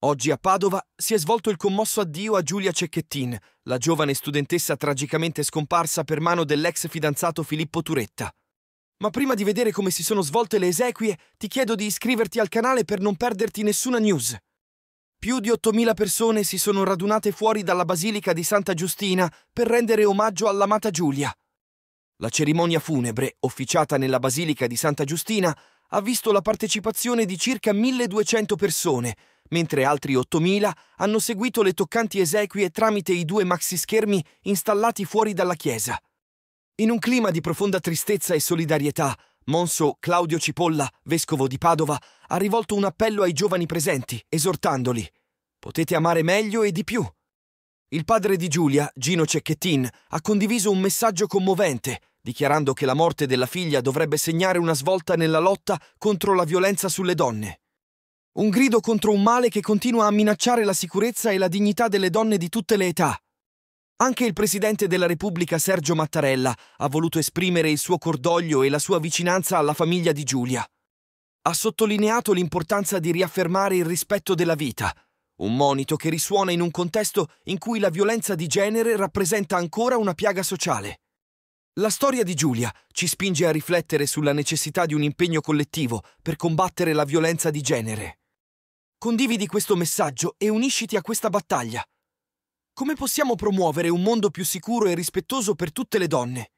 Oggi a Padova si è svolto il commosso addio a Giulia Cecchettin, la giovane studentessa tragicamente scomparsa per mano dell'ex fidanzato Filippo Turetta. Ma prima di vedere come si sono svolte le esequie, ti chiedo di iscriverti al canale per non perderti nessuna news. Più di 8.000 persone si sono radunate fuori dalla Basilica di Santa Giustina per rendere omaggio all'amata Giulia. La cerimonia funebre, officiata nella Basilica di Santa Giustina, ha visto la partecipazione di circa 1200 persone, mentre altri 8.000 hanno seguito le toccanti esequie tramite i due maxischermi installati fuori dalla chiesa. In un clima di profonda tristezza e solidarietà, Monso Claudio Cipolla, vescovo di Padova, ha rivolto un appello ai giovani presenti, esortandoli Potete amare meglio e di più. Il padre di Giulia, Gino Cecchettin, ha condiviso un messaggio commovente dichiarando che la morte della figlia dovrebbe segnare una svolta nella lotta contro la violenza sulle donne. Un grido contro un male che continua a minacciare la sicurezza e la dignità delle donne di tutte le età. Anche il Presidente della Repubblica Sergio Mattarella ha voluto esprimere il suo cordoglio e la sua vicinanza alla famiglia di Giulia. Ha sottolineato l'importanza di riaffermare il rispetto della vita, un monito che risuona in un contesto in cui la violenza di genere rappresenta ancora una piaga sociale. La storia di Giulia ci spinge a riflettere sulla necessità di un impegno collettivo per combattere la violenza di genere. Condividi questo messaggio e unisciti a questa battaglia. Come possiamo promuovere un mondo più sicuro e rispettoso per tutte le donne?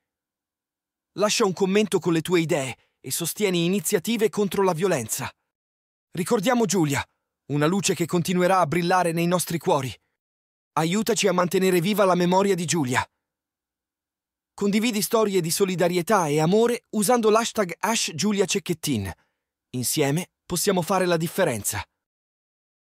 Lascia un commento con le tue idee e sostieni iniziative contro la violenza. Ricordiamo Giulia, una luce che continuerà a brillare nei nostri cuori. Aiutaci a mantenere viva la memoria di Giulia. Condividi storie di solidarietà e amore usando l'hashtag AshGiuliaCecchettin. Insieme possiamo fare la differenza.